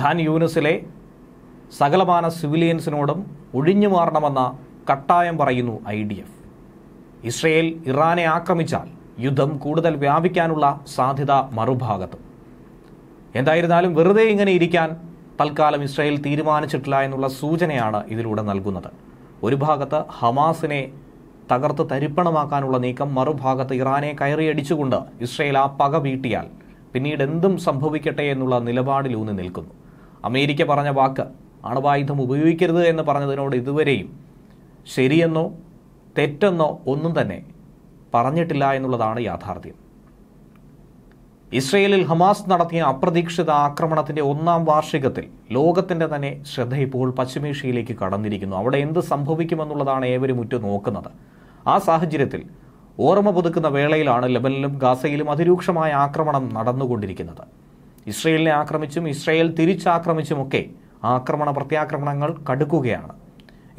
ഖാൻ യൂനസിലെ സകലമാന സിവിലിയൻസിനോടും ഒഴിഞ്ഞു മാറണമെന്ന കട്ടായം പറയുന്നു ഐ ഡി എഫ് ഇസ്രയേൽ ഇറാനെ ആക്രമിച്ചാൽ യുദ്ധം കൂടുതൽ വ്യാപിക്കാനുള്ള സാധ്യത മറുഭാഗത്ത് എന്തായിരുന്നാലും വെറുതെ ഇങ്ങനെ ഇരിക്കാൻ തൽക്കാലം ഇസ്രയേൽ തീരുമാനിച്ചിട്ടില്ല എന്നുള്ള സൂചനയാണ് ഇതിലൂടെ നൽകുന്നത് ഒരു ഭാഗത്ത് ഹമാസിനെ തകർത്ത് തരിപ്പണമാക്കാനുള്ള നീക്കം മറുഭാഗത്ത് ഇറാനെ കയറിയടിച്ചുകൊണ്ട് ഇസ്രയേൽ ആ പക വീട്ടിയാൽ പിന്നീട് എന്തും സംഭവിക്കട്ടെ എന്നുള്ള നിലപാടിലൂന്നി നിൽക്കുന്നു അമേരിക്ക പറഞ്ഞ വാക്ക് അണുവായുധം ഉപയോഗിക്കരുത് എന്ന് പറഞ്ഞതിനോട് ഇതുവരെയും ശരിയെന്നോ തെറ്റെന്നോ ഒന്നും തന്നെ പറഞ്ഞിട്ടില്ല എന്നുള്ളതാണ് യാഥാർത്ഥ്യം ഇസ്രയേലിൽ ഹമാസ് നടത്തിയ അപ്രതീക്ഷിത ആക്രമണത്തിന്റെ ഒന്നാം വാർഷികത്തിൽ ലോകത്തിന്റെ തന്നെ ശ്രദ്ധ ഇപ്പോൾ പശ്ചിമേഷ്യയിലേക്ക് കടന്നിരിക്കുന്നു അവിടെ എന്ത് സംഭവിക്കുമെന്നുള്ളതാണ് ഏവരും ഉറ്റു നോക്കുന്നത് ആ സാഹചര്യത്തിൽ ഓർമ്മ പുതുക്കുന്ന വേളയിലാണ് ലബനിലും ഗാസയിലും അതിരൂക്ഷമായ ആക്രമണം നടന്നുകൊണ്ടിരിക്കുന്നത് ഇസ്രയേലിനെ ആക്രമിച്ചും ഇസ്രയേൽ തിരിച്ചാക്രമിച്ചുമൊക്കെ ആക്രമണ പ്രത്യാക്രമണങ്ങൾ കടുക്കുകയാണ്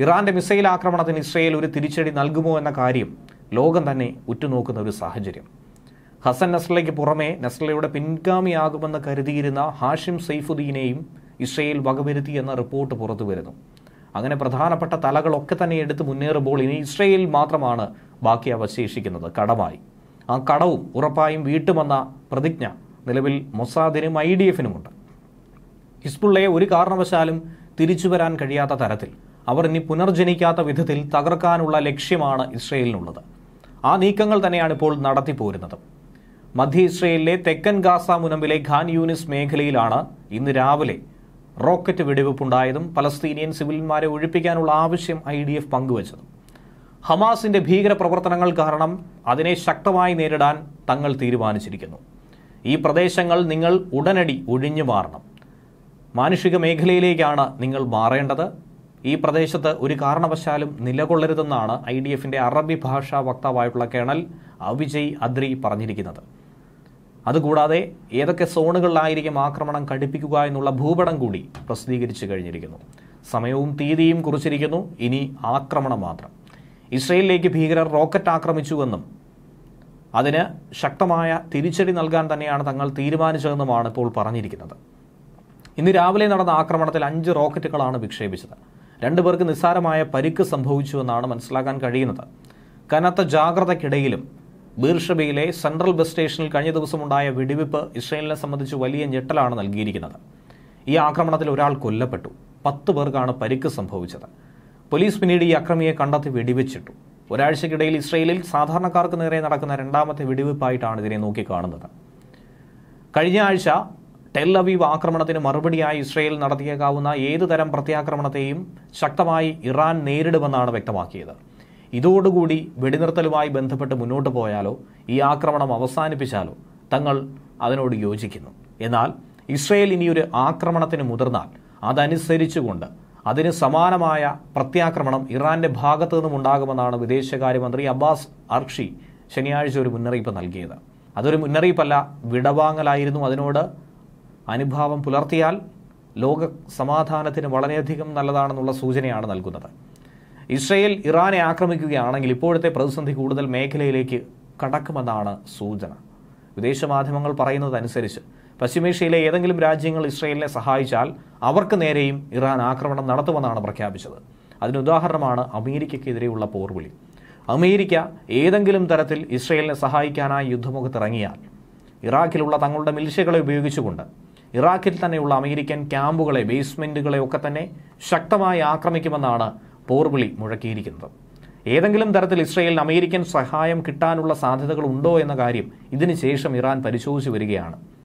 ഇറാന്റെ മിസൈൽ ആക്രമണത്തിന് ഇസ്രയേൽ ഒരു തിരിച്ചടി നൽകുമോ എന്ന കാര്യം ലോകം തന്നെ ഉറ്റുനോക്കുന്ന ഒരു സാഹചര്യം ഹസൻ നസ്ലയ്ക്ക് പുറമെ നസ്ലയുടെ പിൻഗാമിയാകുമെന്ന് കരുതിയിരുന്ന ഹാഷിം സൈഫുദ്ദീനെയും ഇസ്രയേൽ വകവരുത്തി എന്ന റിപ്പോർട്ട് പുറത്തു വരുന്നു അങ്ങനെ പ്രധാനപ്പെട്ട തലകളൊക്കെ തന്നെ എടുത്ത് മുന്നേറുമ്പോൾ ഇനി ഇസ്രയേൽ മാത്രമാണ് ബാക്കി അവശേഷിക്കുന്നത് കടമായി ആ കടവും ഉറപ്പായും വീട്ടുമെന്ന പ്രതിജ്ഞ നിലവിൽ മൊസാദിനും ഐ ഡി എഫിനുമുണ്ട് ഹിസ്ബുള്ളയെ ഒരു കാരണവശാലും തിരിച്ചു വരാൻ കഴിയാത്ത തരത്തിൽ അവർ ഇനി പുനർജനിക്കാത്ത വിധത്തിൽ തകർക്കാനുള്ള ലക്ഷ്യമാണ് ഇസ്രയേലിനുള്ളത് ആ നീക്കങ്ങൾ തന്നെയാണ് ഇപ്പോൾ നടത്തിപ്പോരുന്നത് മധ്യ ഇസ്രയേലിലെ തെക്കൻ ഗാസ മുനമ്പിലെ ഖാൻ യൂനിസ് മേഖലയിലാണ് ഇന്ന് രാവിലെ റോക്കറ്റ് വെടിവെപ്പുണ്ടായതും പലസ്തീനിയൻ സിവിലന്മാരെ ഒഴിപ്പിക്കാനുള്ള ആവശ്യം ഐ ഡി എഫ് പങ്കുവച്ചതും ഹമാസിന്റെ ഭീകര പ്രവർത്തനങ്ങൾ കാരണം അതിനെ ശക്തമായി നേരിടാൻ തങ്ങൾ തീരുമാനിച്ചിരിക്കുന്നു ഈ പ്രദേശങ്ങൾ നിങ്ങൾ ഉടനടി ഒഴിഞ്ഞു മാറണം മാനുഷിക മേഖലയിലേക്കാണ് നിങ്ങൾ മാറേണ്ടത് ഈ പ്രദേശത്ത് ഒരു കാരണവശാലും നിലകൊള്ളരുതെന്നാണ് ഐ ഡി എഫിൻ്റെ അറബി ഭാഷാ വക്താവായിട്ടുള്ള കേണൽ അവിജയ് അദ്രി പറഞ്ഞിരിക്കുന്നത് അതുകൂടാതെ ഏതൊക്കെ സോണുകളിലായിരിക്കും ആക്രമണം കടുപ്പിക്കുക എന്നുള്ള ഭൂപടം കൂടി പ്രസിദ്ധീകരിച്ചു കഴിഞ്ഞിരിക്കുന്നു സമയവും തീയതിയും കുറിച്ചിരിക്കുന്നു ഇനി ആക്രമണം മാത്രം ഇസ്രയേലിലേക്ക് ഭീകരർ റോക്കറ്റ് ആക്രമിച്ചുവെന്നും അതിന് ശക്തമായ തിരിച്ചടി നൽകാൻ തന്നെയാണ് തങ്ങൾ തീരുമാനിച്ചതെന്നുമാണ് ഇപ്പോൾ പറഞ്ഞിരിക്കുന്നത് ഇന്ന് രാവിലെ നടന്ന ആക്രമണത്തിൽ അഞ്ച് റോക്കറ്റുകളാണ് വിക്ഷേപിച്ചത് രണ്ടുപേർക്ക് നിസ്സാരമായ പരിക്ക് സംഭവിച്ചുവെന്നാണ് മനസ്സിലാക്കാൻ കഴിയുന്നത് കനത്ത ജാഗ്രതയ്ക്കിടയിലും ബീർഷബയിലെ സെൻട്രൽ ബസ് സ്റ്റേഷനിൽ കഴിഞ്ഞ ദിവസമുണ്ടായ വെടിവെപ്പ് ഇസ്രയേലിനെ സംബന്ധിച്ച് വലിയ ഞെട്ടലാണ് നൽകിയിരിക്കുന്നത് ഈ ആക്രമണത്തിൽ ഒരാൾ കൊല്ലപ്പെട്ടു പത്ത് പേർക്കാണ് പരിക്ക് സംഭവിച്ചത് പോലീസ് പിന്നീട് ഈ അക്രമിയെ കണ്ടെത്തി വെടിവെച്ചിട്ടു ഒരാഴ്ചക്കിടയിൽ ഇസ്രയേലിൽ സാധാരണക്കാർക്ക് നേരെ നടക്കുന്ന രണ്ടാമത്തെ വെടിവെയ്പ്പായിട്ടാണ് ഇതിനെ നോക്കിക്കാണുന്നത് കഴിഞ്ഞ ആഴ്ച ടെൽ അവീവ് ആക്രമണത്തിന് മറുപടിയായി ഇസ്രയേൽ നടത്തിയേക്കാവുന്ന ഏതു തരം പ്രത്യാക്രമണത്തെയും ശക്തമായി ഇറാൻ നേരിടുമെന്നാണ് വ്യക്തമാക്കിയത് ഇതോടുകൂടി വെടിനിർത്തലുമായി ബന്ധപ്പെട്ട് മുന്നോട്ട് പോയാലോ ഈ ആക്രമണം അവസാനിപ്പിച്ചാലോ തങ്ങൾ അതിനോട് യോജിക്കുന്നു എന്നാൽ ഇസ്രയേൽ ഇനിയൊരു ആക്രമണത്തിന് മുതിർന്നാൽ അതനുസരിച്ചുകൊണ്ട് അതിന് സമാനമായ പ്രത്യാക്രമണം ഇറാന്റെ ഭാഗത്തു നിന്നും ഉണ്ടാകുമെന്നാണ് വിദേശകാര്യമന്ത്രി അബ്ബാസ് അർഷി ശനിയാഴ്ച ഒരു മുന്നറിയിപ്പ് നൽകിയത് അതൊരു മുന്നറിയിപ്പല്ല വിടവാങ്ങലായിരുന്നു അതിനോട് അനുഭാവം പുലർത്തിയാൽ ലോക സമാധാനത്തിന് വളരെയധികം നല്ലതാണെന്നുള്ള സൂചനയാണ് നൽകുന്നത് ഇസ്രയേൽ ഇറാനെ ആക്രമിക്കുകയാണെങ്കിൽ ഇപ്പോഴത്തെ പ്രതിസന്ധി കൂടുതൽ മേഖലയിലേക്ക് കടക്കുമെന്നാണ് സൂചന വിദേശ മാധ്യമങ്ങൾ പറയുന്നതനുസരിച്ച് പശ്ചിമേഷ്യയിലെ ഏതെങ്കിലും രാജ്യങ്ങൾ ഇസ്രയേലിനെ സഹായിച്ചാൽ അവർക്ക് നേരെയും ഇറാൻ ആക്രമണം നടത്തുമെന്നാണ് പ്രഖ്യാപിച്ചത് അതിനുദാഹരണമാണ് അമേരിക്കയ്ക്കെതിരെയുള്ള പോർവിളി അമേരിക്ക ഏതെങ്കിലും തരത്തിൽ ഇസ്രയേലിനെ സഹായിക്കാനായി യുദ്ധമുഖത്തിറങ്ങിയാൽ ഇറാഖിലുള്ള തങ്ങളുടെ മിലിഷ്യകളെ ഉപയോഗിച്ചുകൊണ്ട് ഇറാഖിൽ തന്നെയുള്ള അമേരിക്കൻ ക്യാമ്പുകളെ ബേസ്മെൻറ്റുകളെ ഒക്കെ തന്നെ ശക്തമായി ആക്രമിക്കുമെന്നാണ് പോർവിളി മുഴക്കിയിരിക്കുന്നത് ഏതെങ്കിലും തരത്തിൽ ഇസ്രയേലിന് അമേരിക്കൻ സഹായം കിട്ടാനുള്ള സാധ്യതകൾ ഉണ്ടോ എന്ന കാര്യം ഇതിനുശേഷം ഇറാൻ പരിശോധിച്ചു വരികയാണ്